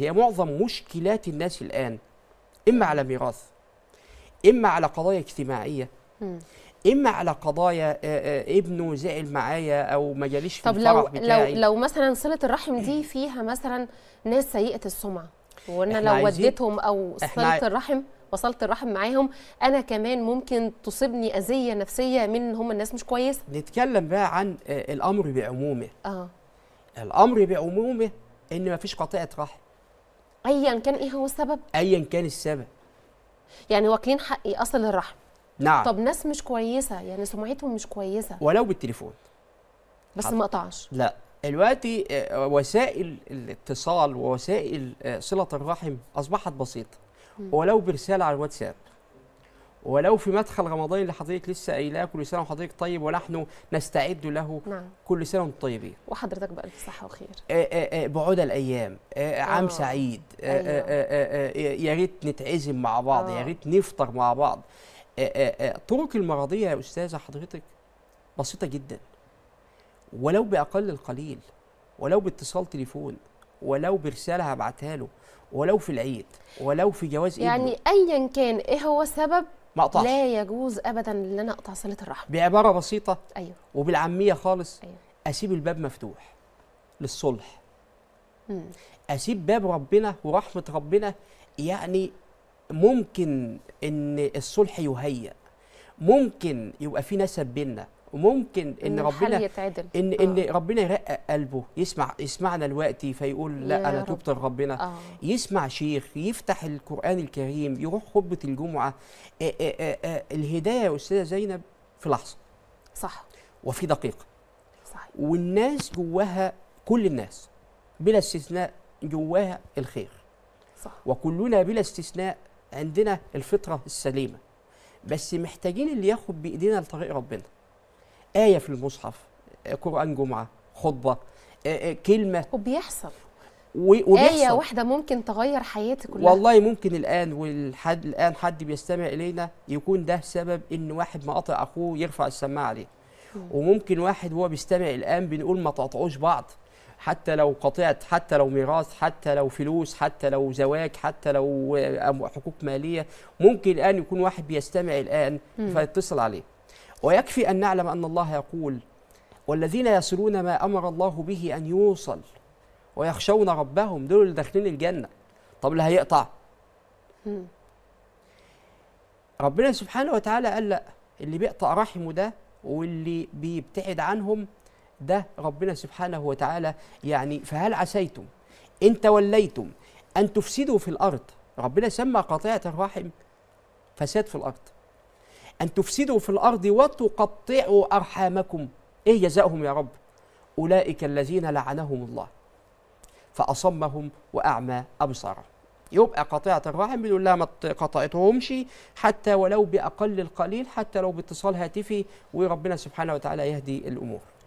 هي معظم مشكلات الناس الآن إما على ميراث إما على قضايا اجتماعية اما على قضايا ابنه زعل معايا او ما جاليش في طب لو بتاعي. لو لو مثلا صله الرحم دي فيها مثلا ناس سيئه السمعه وانا لو وديتهم او صله الرحم وصلت الرحم معاهم انا كمان ممكن تصيبني اذيه نفسيه من هم الناس مش كويسه نتكلم بقى عن الامر بعمومه اه الامر بعمومه ان ما فيش قطيعه رحم ايا كان ايه هو السبب ايا كان السبب يعني واكلين حقي اصل الرحم نعم طب ناس مش كويسه يعني سمعتهم مش كويسه ولو بالتليفون بس حضر. ما قطعش لا دلوقتي آه، وسائل الاتصال ووسائل آه، صله الرحم اصبحت بسيطه ولو برساله على الواتساب ولو في مدخل رمضان اللي حضرتك لسه قايلاه كل سنه وحضرتك طيب ونحن نستعد له نعم. كل سنه وانتم طيبين وحضرتك بالف صحه وخير آه، آه، آه، بعود الايام عام سعيد يا ريت نتعزم مع بعض يا ريت نفطر مع بعض طرق المرضيه يا استاذه حضرتك بسيطه جدا ولو باقل القليل ولو باتصال تليفون ولو برساله هبعتها له ولو في العيد ولو في جواز يعني ايا كان ايه هو سبب ما اقطعش لا يجوز ابدا ان انا اقطع صله الرحم بعباره بسيطه ايوه وبالعاميه خالص أيوه. اسيب الباب مفتوح للصلح مم. اسيب باب ربنا ورحمه ربنا يعني ممكن ان الصلح يهيئ ممكن يبقى في نسب بيننا وممكن ان ربنا يتعدل. ان آه. ان ربنا يرقق قلبه يسمع يسمعنا دلوقتي فيقول لا انا تبت لربنا آه. يسمع شيخ يفتح القران الكريم يروح خطبه الجمعه آآ آه، آآ آه، آآ آه، الهدايه يا استاذه زينب في لحظه صح وفي دقيقه صح والناس جواها كل الناس بلا استثناء جواها الخير صح وكلنا بلا استثناء عندنا الفطره السليمه بس محتاجين اللي ياخد بايدينا لطريق ربنا آية في المصحف آه، قرآن جمعة خطبة آه، آه، كلمة وبيحصل وبيحصل. آية واحدة ممكن تغير حياتي كلها والله ممكن الآن والحد الآن حد بيستمع إلينا يكون ده سبب إن واحد مقاطع أخوه يرفع السماعة عليه وممكن واحد وهو بيستمع الآن بنقول ما تقطعوش بعض حتى لو قطعت حتى لو ميراث حتى لو فلوس حتى لو زواج حتى لو حقوق مالية ممكن الآن يكون واحد بيستمع الآن فيتصل عليه ويكفي أن نعلم أن الله يقول والذين يصلون ما أمر الله به أن يوصل ويخشون ربهم دول اللي داخلين الجنة طب اللي هيقطع ربنا سبحانه وتعالى قال لا اللي بيقطع رحمه ده واللي بيبتعد عنهم ده ربنا سبحانه وتعالى يعني فهل عسيتم إن توليتم أن تفسدوا في الأرض ربنا سمى قطيعة الرحم فساد في الأرض أن تفسدوا في الأرض وتقطعوا أرحامكم إيه جزاؤهم يا رب أولئك الذين لعنهم الله فأصمهم وأعمى أبصارهم يبقى قطعة الرحم بنقول لها ما قطعتهمش حتى ولو بأقل القليل حتى لو باتصال هاتفي وربنا سبحانه وتعالى يهدي الأمور